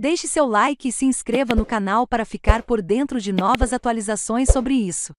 Deixe seu like e se inscreva no canal para ficar por dentro de novas atualizações sobre isso.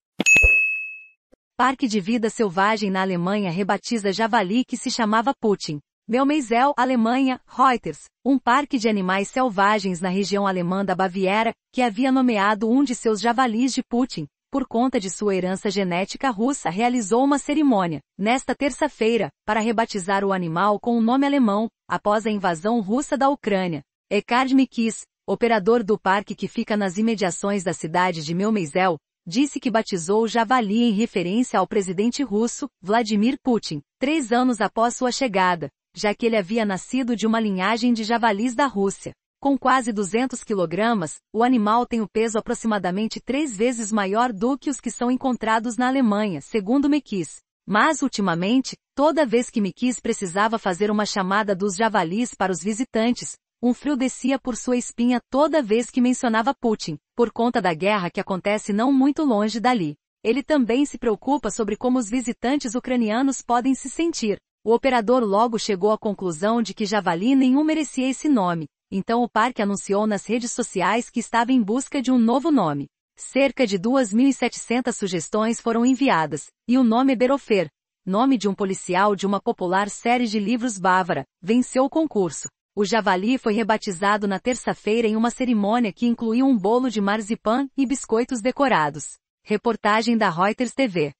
Parque de Vida Selvagem na Alemanha rebatiza javali que se chamava Putin. Melmeisel, Alemanha, Reuters, um parque de animais selvagens na região alemã da Baviera, que havia nomeado um de seus javalis de Putin, por conta de sua herança genética russa, realizou uma cerimônia, nesta terça-feira, para rebatizar o animal com o um nome alemão, após a invasão russa da Ucrânia, Ecard Miquis, operador do parque que fica nas imediações da cidade de Melmeisel, disse que batizou o javali em referência ao presidente russo, Vladimir Putin, três anos após sua chegada, já que ele havia nascido de uma linhagem de javalis da Rússia. Com quase 200 quilogramas, o animal tem o peso aproximadamente três vezes maior do que os que são encontrados na Alemanha, segundo Mikis. Mas ultimamente, toda vez que Mikis precisava fazer uma chamada dos javalis para os visitantes, um frio descia por sua espinha toda vez que mencionava Putin, por conta da guerra que acontece não muito longe dali. Ele também se preocupa sobre como os visitantes ucranianos podem se sentir. O operador logo chegou à conclusão de que Javali nenhum merecia esse nome, então o parque anunciou nas redes sociais que estava em busca de um novo nome. Cerca de 2.700 sugestões foram enviadas, e o nome é Berofer, nome de um policial de uma popular série de livros bávara, venceu o concurso. O javali foi rebatizado na terça-feira em uma cerimônia que incluiu um bolo de marzipan e biscoitos decorados. Reportagem da Reuters TV.